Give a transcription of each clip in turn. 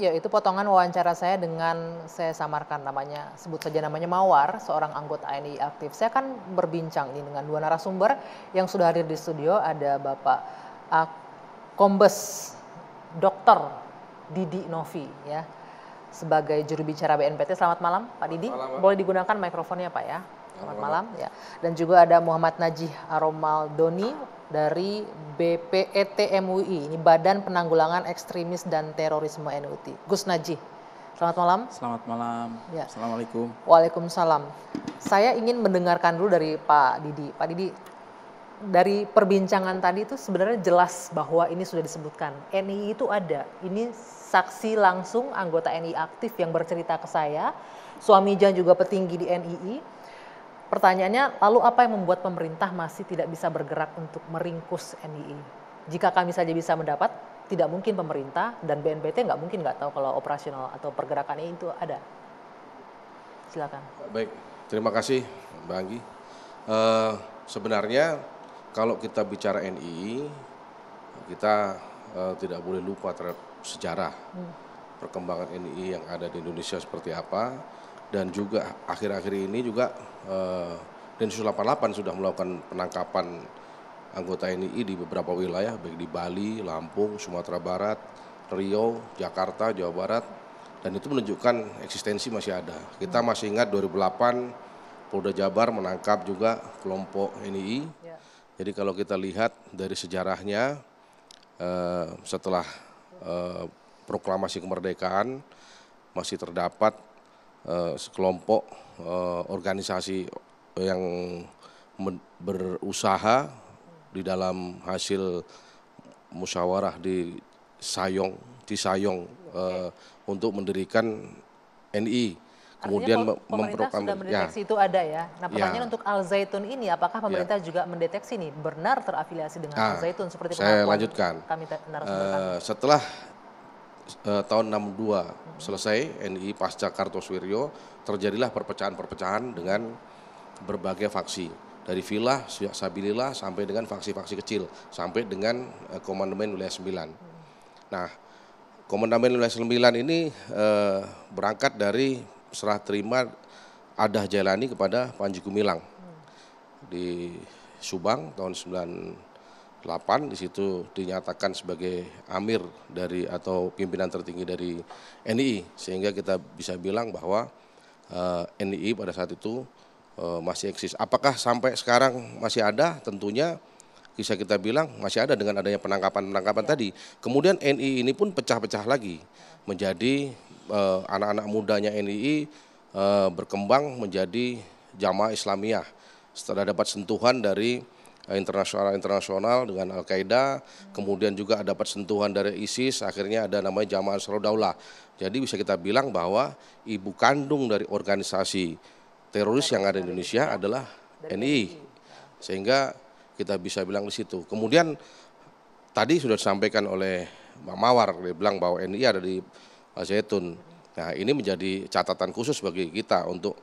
Ya, itu potongan wawancara saya dengan saya samarkan namanya, sebut saja namanya Mawar, seorang anggota ANI aktif. Saya akan berbincang ini dengan dua narasumber yang sudah hadir di studio ada Bapak uh, Kombes Dr. Didi Novi ya. Sebagai juru bicara BNPT, selamat malam Pak Didi. Malam, Boleh digunakan mikrofonnya Pak ya. Selamat malam. malam ya. Dan juga ada Muhammad Najih Aromal dari BPET MUI, ini Badan Penanggulangan Ekstremis dan Terorisme NUT. Gus Najih, selamat malam. Selamat malam. Ya. Assalamualaikum. Waalaikumsalam. Saya ingin mendengarkan dulu dari Pak Didi. Pak Didi, dari perbincangan tadi itu sebenarnya jelas bahwa ini sudah disebutkan. NII itu ada. Ini saksi langsung anggota NII aktif yang bercerita ke saya. Suami Jan juga petinggi di NII Pertanyaannya, lalu apa yang membuat pemerintah masih tidak bisa bergerak untuk meringkus NII? Jika kami saja bisa mendapat, tidak mungkin pemerintah dan BNPT nggak mungkin nggak tahu kalau operasional atau pergerakannya itu ada. Silakan. Baik, terima kasih Mbak Anggi. Uh, sebenarnya kalau kita bicara NII, kita uh, tidak boleh lupa terhadap sejarah hmm. perkembangan NII yang ada di Indonesia seperti apa dan juga akhir-akhir ini juga eh, Densus 88 sudah melakukan penangkapan anggota NII di beberapa wilayah baik di Bali, Lampung, Sumatera Barat, Riau, Jakarta, Jawa Barat dan itu menunjukkan eksistensi masih ada. Kita hmm. masih ingat 2008 Polda Jabar menangkap juga kelompok NII. Ya. Jadi kalau kita lihat dari sejarahnya eh, setelah eh, proklamasi kemerdekaan masih terdapat Eh, sekelompok eh, organisasi yang berusaha di dalam hasil musyawarah di Sayong, di Sayong eh, untuk mendirikan NI. Kemudian Artinya sudah ya. mendeteksi ya. itu ada ya. Nah ya. pertanyaan ya. untuk Al Zaitun ini, apakah ya. pemerintah ya. juga mendeteksi nih benar terafiliasi dengan nah, Al ah, Zaitun seperti saya lanjutkan. Kami, uh, setelah eh, tahun 62 selesai NI pasca Kartosuwiryo terjadilah perpecahan-perpecahan dengan berbagai faksi dari Villa, Sabilillah sampai dengan faksi-faksi kecil sampai dengan eh, Komandemen Wilayah 9. Nah, Komandemen Wilayah 9 ini eh, berangkat dari serah terima Adah Jailani kepada Panji Gumilang di Subang tahun 9 8 di situ dinyatakan sebagai amir dari atau pimpinan tertinggi dari NII sehingga kita bisa bilang bahwa uh, eh, NII pada saat itu uh, masih eksis. Apakah sampai sekarang masih ada? Tentunya bisa kita bilang masih ada dengan adanya penangkapan-penangkapan tadi. Kemudian NII ini pun pecah-pecah lagi menjadi anak eh, anak-anak mudanya NII uh, berkembang menjadi jamaah Islamiyah setelah dapat sentuhan dari Eh, internasional internasional dengan Al Qaeda, kemudian juga ada persentuhan dari ISIS, akhirnya ada namanya Jamaah Ansarul Daulah. Jadi bisa kita bilang bahwa ibu kandung dari organisasi teroris yang ada di Indonesia adalah NI. Sehingga kita bisa bilang di situ. Kemudian tadi sudah disampaikan oleh Mbak Mawar, dia bilang bahwa NI ada di Al Zaitun. Nah ini menjadi catatan khusus bagi kita untuk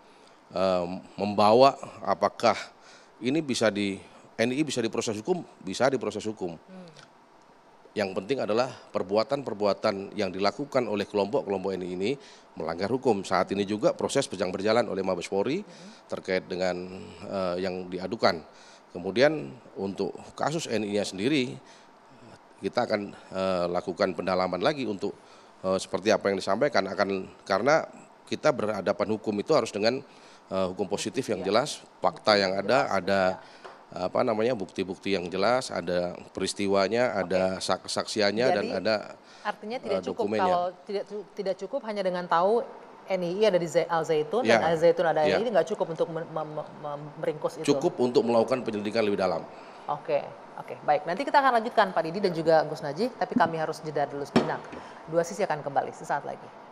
eh, membawa apakah ini bisa di NI bisa diproses hukum, bisa diproses hukum. Hmm. Yang penting adalah perbuatan-perbuatan yang dilakukan oleh kelompok-kelompok NI ini melanggar hukum. Saat ini juga proses sedang berjalan oleh Mabes Polri hmm. terkait dengan uh, yang diadukan. Kemudian untuk kasus NII sendiri kita akan uh, lakukan pendalaman lagi untuk uh, seperti apa yang disampaikan akan karena kita berhadapan hukum itu harus dengan uh, hukum positif yang iya. jelas, fakta yang ada, ada apa namanya bukti-bukti yang jelas, ada peristiwanya, okay. ada kesaksiannya dan ada artinya tidak eh, cukup kalau tidak tidak cukup hanya dengan tahu NII ada di Al Zaitun ya. dan Al Zaitun ada ya. ini nggak cukup untuk meringkus itu. Cukup untuk melakukan penyelidikan lebih dalam. Oke, okay. oke, baik. Nanti kita akan lanjutkan Pak Didi dan juga Gus Naji, tapi kami harus jeda dulu sejenak. Dua sisi akan kembali sesaat lagi.